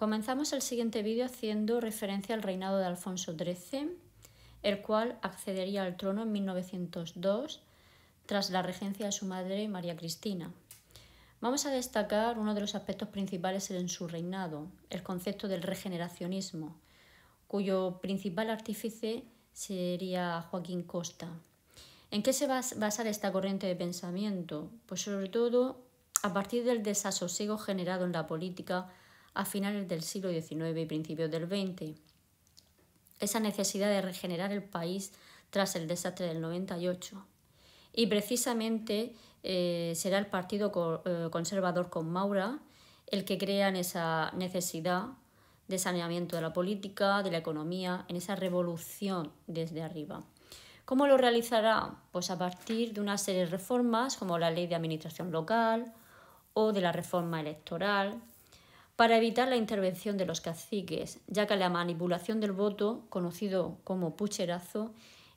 Comenzamos el siguiente vídeo haciendo referencia al reinado de Alfonso XIII, el cual accedería al trono en 1902 tras la regencia de su madre María Cristina. Vamos a destacar uno de los aspectos principales en su reinado, el concepto del regeneracionismo, cuyo principal artífice sería Joaquín Costa. ¿En qué se va a basar esta corriente de pensamiento? Pues sobre todo a partir del desasosiego generado en la política a finales del siglo XIX y principios del XX. Esa necesidad de regenerar el país tras el desastre del 98. Y precisamente eh, será el Partido eh, Conservador con Maura el que crea en esa necesidad de saneamiento de la política, de la economía, en esa revolución desde arriba. ¿Cómo lo realizará? Pues a partir de una serie de reformas como la ley de administración local o de la reforma electoral, para evitar la intervención de los caciques, ya que la manipulación del voto, conocido como pucherazo,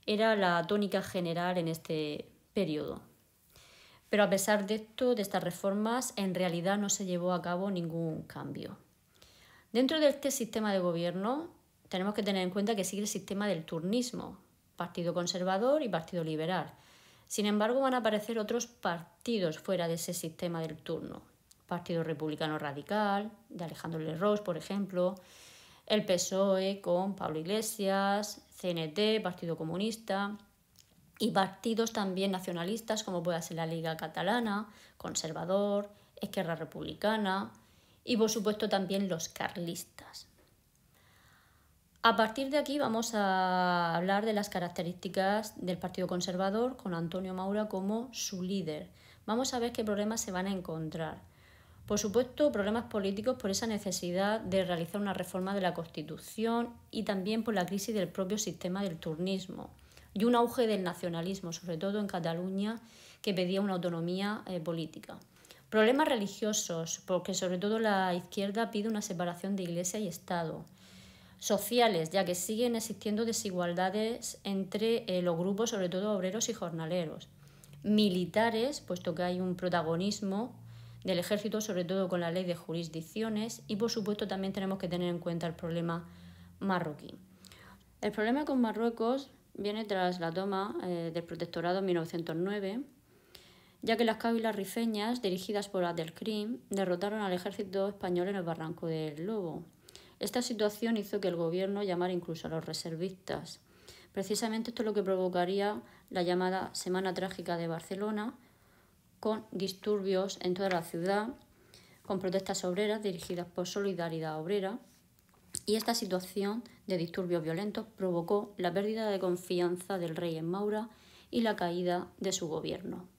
era la tónica general en este periodo. Pero a pesar de esto, de estas reformas, en realidad no se llevó a cabo ningún cambio. Dentro de este sistema de gobierno, tenemos que tener en cuenta que sigue el sistema del turnismo, Partido Conservador y Partido Liberal. Sin embargo, van a aparecer otros partidos fuera de ese sistema del turno, Partido Republicano Radical, de Alejandro Lerros, por ejemplo, el PSOE con Pablo Iglesias, CNT, Partido Comunista, y partidos también nacionalistas como puede ser la Liga Catalana, Conservador, Esquerra Republicana y por supuesto también los carlistas. A partir de aquí vamos a hablar de las características del Partido Conservador con Antonio Maura como su líder. Vamos a ver qué problemas se van a encontrar. Por supuesto, problemas políticos por esa necesidad de realizar una reforma de la Constitución y también por la crisis del propio sistema del turnismo y un auge del nacionalismo, sobre todo en Cataluña, que pedía una autonomía eh, política. Problemas religiosos, porque sobre todo la izquierda pide una separación de Iglesia y Estado. Sociales, ya que siguen existiendo desigualdades entre eh, los grupos, sobre todo obreros y jornaleros. Militares, puesto que hay un protagonismo del ejército, sobre todo con la ley de jurisdicciones y por supuesto también tenemos que tener en cuenta el problema marroquí. El problema con Marruecos viene tras la toma eh, del protectorado en 1909, ya que las cábilas rifeñas, dirigidas por Adelkrim, derrotaron al ejército español en el Barranco del Lobo. Esta situación hizo que el gobierno llamara incluso a los reservistas. Precisamente esto es lo que provocaría la llamada Semana Trágica de Barcelona, con disturbios en toda la ciudad, con protestas obreras dirigidas por Solidaridad Obrera. Y esta situación de disturbios violentos provocó la pérdida de confianza del rey en Maura y la caída de su gobierno.